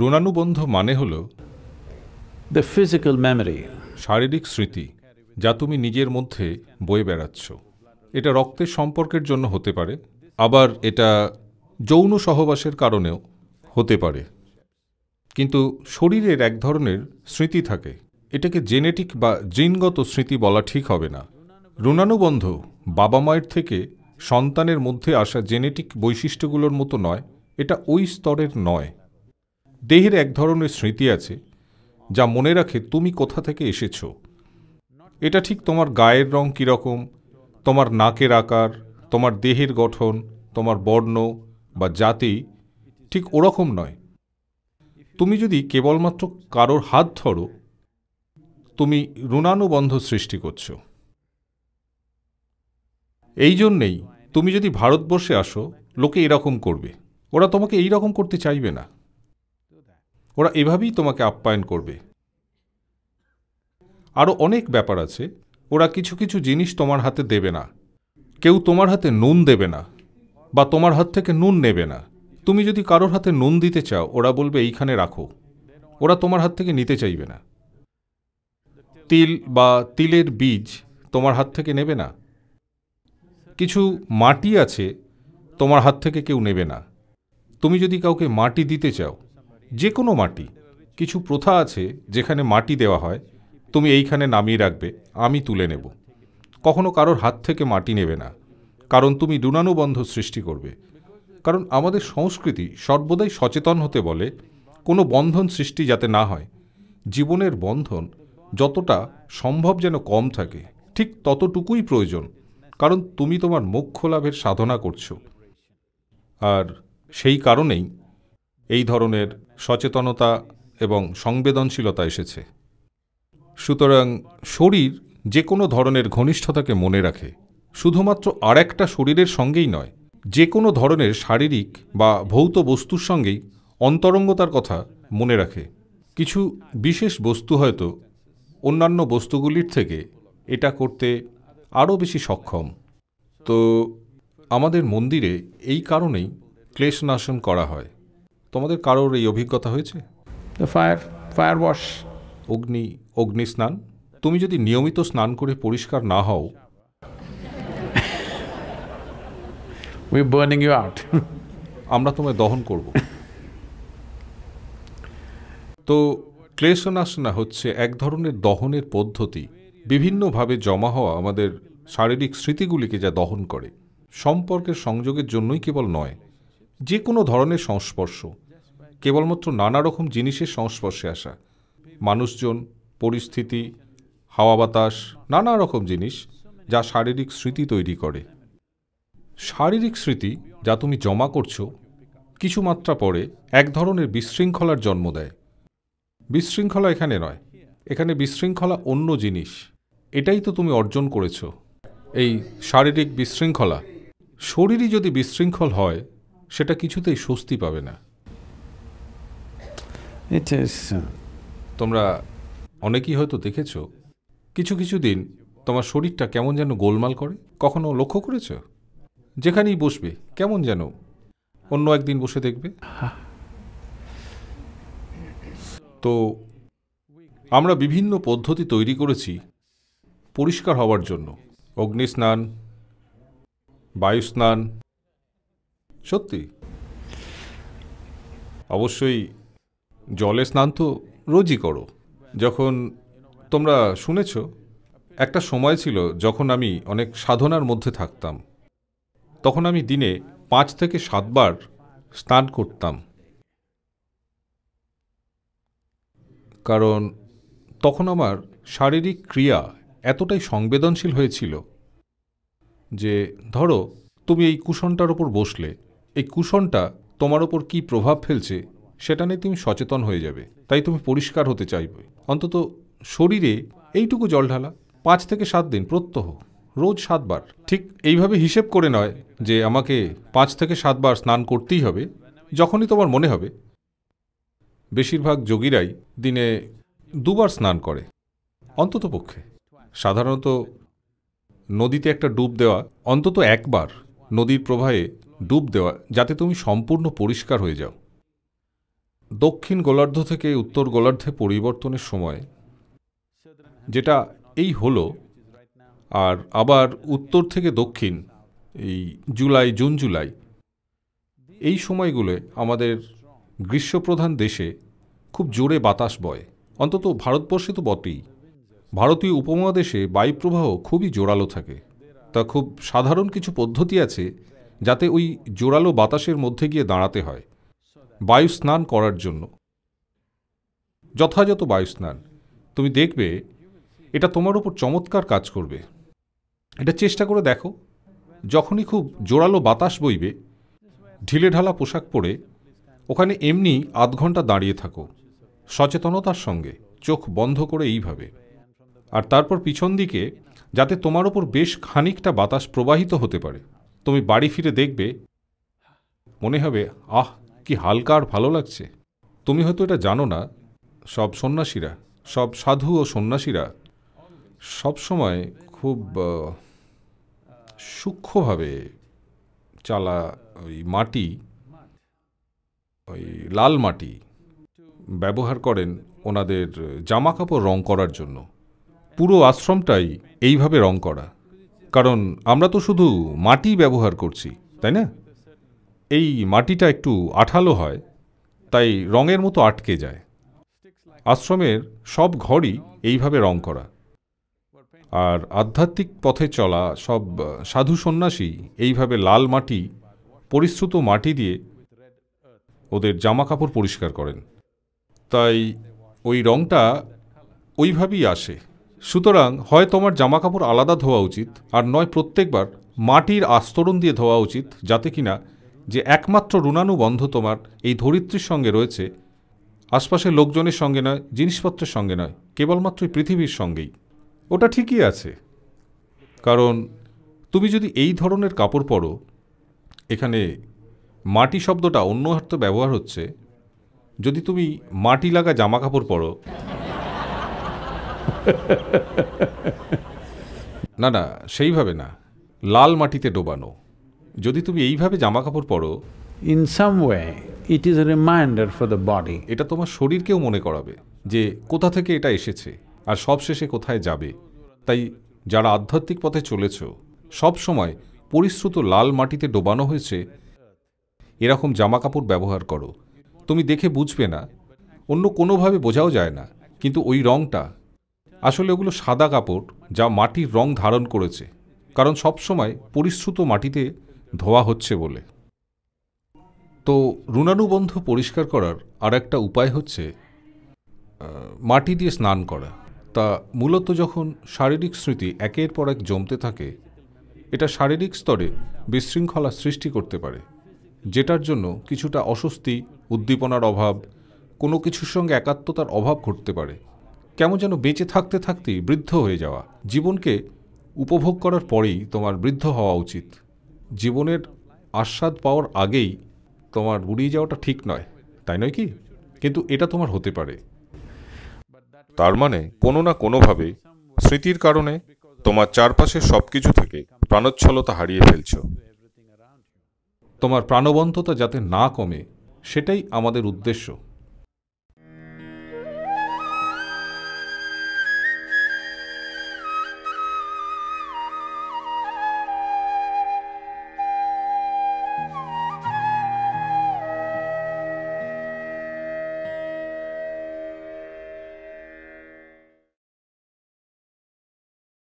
রোনানুবন্ধ মানে হল the physical memory শারীরিক স্মৃতি যা তুমি নিজের মধ্যে বয়ে বেড়াচ্ছ এটা রক্তের সম্পর্কের জন্য হতে পারে আবার এটা যৌন সহবাসের কারণেও হতে পারে কিন্তু শরীরের এক ধরনের স্মৃতি থাকে এটাকে জেনেটিক বা জিনগত স্মৃতি বলা ঠিক হবে না রুণানুবন্ধ বাবা মায়ের থেকে সন্তানের মধ্যে আসা জেনেটিক বৈশিষ্ট্যগুলোর মতো নয় এটা ওই স্তরের নয় দেহের এক ধরনের স্মৃতি আছে যা মনে রাখে তুমি কোথা থেকে এসেছ এটা ঠিক তোমার গায়ের রং কীরকম তোমার নাকের আকার তোমার দেহের গঠন তোমার বর্ণ বা জাতি ঠিক ওরকম নয় তুমি যদি কেবলমাত্র কারোর হাত ধরো তুমি ঋণানুবন্ধ সৃষ্টি করছো এই জন্যেই তুমি যদি ভারতবর্ষে আসো লোকে এরকম করবে ওরা তোমাকে এই রকম করতে চাইবে না ওরা এভাবেই তোমাকে আপ্যায়ন করবে আরও অনেক ব্যাপার আছে ওরা কিছু কিছু জিনিস তোমার হাতে দেবে না কেউ তোমার হাতে নুন দেবে না বা তোমার হাত থেকে নুন নেবে না তুমি যদি কারোর হাতে নুন দিতে চাও ওরা বলবে এইখানে রাখো ওরা তোমার হাত থেকে নিতে চাইবে না তিল বা তিলের বীজ তোমার হাত থেকে নেবে না কিছু মাটি আছে তোমার হাত থেকে কেউ নেবে না তুমি যদি কাউকে মাটি দিতে চাও যে কোনো মাটি কিছু প্রথা আছে যেখানে মাটি দেওয়া হয় তুমি এইখানে নামিয়ে রাখবে আমি তুলে নেব কখনো কারোর হাত থেকে মাটি নেবে না কারণ তুমি ডুনানুবন্ধ সৃষ্টি করবে কারণ আমাদের সংস্কৃতি সর্বদাই সচেতন হতে বলে কোনো বন্ধন সৃষ্টি যাতে না হয় জীবনের বন্ধন যতটা সম্ভব যেন কম থাকে ঠিক ততটুকুই প্রয়োজন কারণ তুমি তোমার মোক্ষ লাভের সাধনা করছো আর সেই কারণেই এই ধরনের সচেতনতা এবং সংবেদনশীলতা এসেছে সুতরাং শরীর যে কোনো ধরনের ঘনিষ্ঠতাকে মনে রাখে শুধুমাত্র আরেকটা শরীরের সঙ্গেই নয় যে কোনো ধরনের শারীরিক বা ভৌত বস্তুর সঙ্গেই অন্তরঙ্গতার কথা মনে রাখে কিছু বিশেষ বস্তু হয়তো অন্যান্য বস্তুগুলির থেকে এটা করতে আরও বেশি সক্ষম তো আমাদের মন্দিরে এই কারণেই ক্লেশনাশন করা হয় তোমাদের কারোর এই অভিজ্ঞতা হয়েছে ফায়ার ফায়ার ওয়াশ অগ্নি অগ্নি স্নান তুমি যদি নিয়মিত স্নান করে পরিষ্কার না হও উই বার্নিং ইউ আউট আমরা তোমায় দহন করব তো ক্লেশনাসনা হচ্ছে এক ধরনের দহনের পদ্ধতি বিভিন্নভাবে জমা হওয়া আমাদের শারীরিক স্মৃতিগুলিকে যা দহন করে সম্পর্কের সংযোগের জন্যই কেবল নয় যে কোনো ধরনের সংস্পর্শ কেবলমাত্র নানা রকম জিনিসের সংস্পর্শে আসা মানুষজন পরিস্থিতি হাওয়া বাতাস নানা রকম জিনিস যা শারীরিক স্মৃতি তৈরি করে শারীরিক স্মৃতি যা তুমি জমা করছো কিছু মাত্রা পরে এক ধরনের বিশৃঙ্খলার জন্ম দেয় বিশৃঙ্খলা এখানে নয় এখানে বিশৃঙ্খলা অন্য জিনিস এটাই তো তুমি অর্জন করেছ এই শারীরিক বিশৃঙ্খলা শরীরই যদি বিশৃঙ্খল হয় সেটা কিছুতেই স্বস্তি পাবে না uh, তোমরা অনেকেই হয়তো দেখেছ কিছু কিছু দিন তোমার শরীরটা কেমন যেন গোলমাল করে কখনো লক্ষ্য করেছ যেখানেই বসবে কেমন যেন অন্য একদিন বসে দেখবে তো আমরা বিভিন্ন পদ্ধতি তৈরি করেছি পরিষ্কার হওয়ার জন্য অগ্নিস্নান বায়ুস্নান সত্যি অবশ্যই জলে স্নান তো রোজই করো যখন তোমরা শুনেছ একটা সময় ছিল যখন আমি অনেক সাধনার মধ্যে থাকতাম তখন আমি দিনে পাঁচ থেকে সাতবার স্নান করতাম কারণ তখন আমার শারীরিক ক্রিয়া এতটাই সংবেদনশীল হয়েছিল যে ধরো তুমি এই কুশনটার ওপর বসলে এই কুশনটা তোমার ওপর কী প্রভাব ফেলছে সেটা নিয়ে তুমি সচেতন হয়ে যাবে তাই তুমি পরিষ্কার হতে চাইবে অন্তত শরীরে এইটুকু জল ঢালা পাঁচ থেকে সাত দিন প্রত্যহ রোজ সাতবার ঠিক এইভাবে হিসেব করে নয় যে আমাকে পাঁচ থেকে সাতবার স্নান করতেই হবে যখনই তোমার মনে হবে বেশিরভাগ যোগীরাই দিনে দুবার স্নান করে অন্তত পক্ষে সাধারণত নদীতে একটা ডুব দেওয়া অন্তত একবার নদীর প্রবাহে ডুব দেওয়া যাতে তুমি সম্পূর্ণ পরিষ্কার হয়ে যাও দক্ষিণ গোলার্ধ থেকে উত্তর গোলার্ধে পরিবর্তনের সময় যেটা এই হলো আর আবার উত্তর থেকে দক্ষিণ এই জুলাই জুন জুলাই এই সময়গুলো আমাদের গ্রীষ্মপ্রধান দেশে খুব জোরে বাতাস বয় অন্তত ভারতবর্ষে তো বটেই ভারতীয় উপমহাদেশে বায়ুপ্রবাহ খুবই জোরালো থাকে তা খুব সাধারণ কিছু পদ্ধতি আছে যাতে ওই জোরালো বাতাসের মধ্যে গিয়ে দাঁড়াতে হয় বায়ু স্নান করার জন্য যথাযথ বায়ু স্নান তুমি দেখবে এটা তোমার উপর চমৎকার কাজ করবে এটা চেষ্টা করে দেখো যখনই খুব জোরালো বাতাস বইবে ঢিলে ঢালা পোশাক পরে ওখানে এমনি আধ ঘন্টা দাঁড়িয়ে থাকো সচেতনতার সঙ্গে চোখ বন্ধ করে এইভাবে আর তারপর পিছন দিকে যাতে তোমার ওপর বেশ খানিকটা বাতাস প্রবাহিত হতে পারে তুমি বাড়ি ফিরে দেখবে মনে হবে আহ কি হালকা আর ভালো লাগছে তুমি হয়তো এটা জানো না সব সন্ন্যাসীরা সব সাধু ও সন্ন্যাসীরা সবসময় খুব সূক্ষ্মভাবে চালা ওই মাটি ওই লাল মাটি ব্যবহার করেন ওনাদের জামাকাপড় রং করার জন্য পুরো আশ্রমটাই এইভাবে রং করা কারণ আমরা তো শুধু মাটি ব্যবহার করছি তাই না এই মাটিটা একটু আঠালো হয় তাই রঙের মতো আটকে যায় আশ্রমের সব ঘরই এইভাবে রং করা আর আধ্যাত্মিক পথে চলা সব সাধু সন্ন্যাসী এইভাবে লাল মাটি পরিশ্রুত মাটি দিয়ে ওদের জামা কাপড় পরিষ্কার করেন তাই ওই রংটা ওইভাবেই আসে সুতরাং হয় তোমার জামা কাপড় আলাদা ধোয়া উচিত আর নয় প্রত্যেকবার মাটির আস্তরণ দিয়ে ধোয়া উচিত যাতে কিনা যে একমাত্র বন্ধ তোমার এই ধরিত্রীর সঙ্গে রয়েছে আশপাশের লোকজনের সঙ্গে নয় জিনিসপত্রের সঙ্গে নয় কেবলমাত্র পৃথিবীর সঙ্গেই ওটা ঠিকই আছে কারণ তুমি যদি এই ধরনের কাপড় পরো এখানে মাটি শব্দটা অন্য অর্থ ব্যবহার হচ্ছে যদি তুমি মাটি লাগা জামা কাপড় পরো না না সেইভাবে না লাল মাটিতে ডোবানো যদি তুমি এইভাবে জামা কাপড় পরো in some way it is reminder for the body এটা তোমার শরীরকেও মনে করাবে যে কোথা থেকে এটা এসেছে আর সবশেষে কোথায় যাবে তাই যারা আধ্যাত্মিক পথে চলেছ সব সময় পরিশ্রুত লাল মাটিতে ডোবানো হয়েছে এরকম জামা কাপড় ব্যবহার করো তুমি দেখে বুঝবে না অন্য কোনোভাবে বোঝাও যায় না কিন্তু ওই রঙটা আসলে ওগুলো সাদা কাপড় যা মাটির রং ধারণ করেছে কারণ সবসময় পরিশ্রুত মাটিতে ধোয়া হচ্ছে বলে তো রুণানুবন্ধ পরিষ্কার করার আর একটা উপায় হচ্ছে মাটি দিয়ে স্নান করা তা মূলত যখন শারীরিক স্মৃতি একের পর এক জমতে থাকে এটা শারীরিক স্তরে বিশৃঙ্খলা সৃষ্টি করতে পারে যেটার জন্য কিছুটা অস্বস্তি উদ্দীপনার অভাব কোনো কিছুর সঙ্গে একাত্মতার অভাব ঘটতে পারে কেমন যেন বেঁচে থাকতে থাকতেই বৃদ্ধ হয়ে যাওয়া জীবনকে উপভোগ করার পরেই তোমার বৃদ্ধ হওয়া উচিত জীবনের আস্বাদ পাওয়ার আগেই তোমার বুড়িয়ে যাওয়াটা ঠিক নয় তাই নয় কি কিন্তু এটা তোমার হতে পারে তার মানে কোনো না কোনোভাবে স্মৃতির কারণে তোমার চারপাশের সব কিছু থেকে প্রাণোচ্ছলতা হারিয়ে ফেলছ তোমার প্রাণবন্ততা যাতে না কমে সেটাই আমাদের উদ্দেশ্য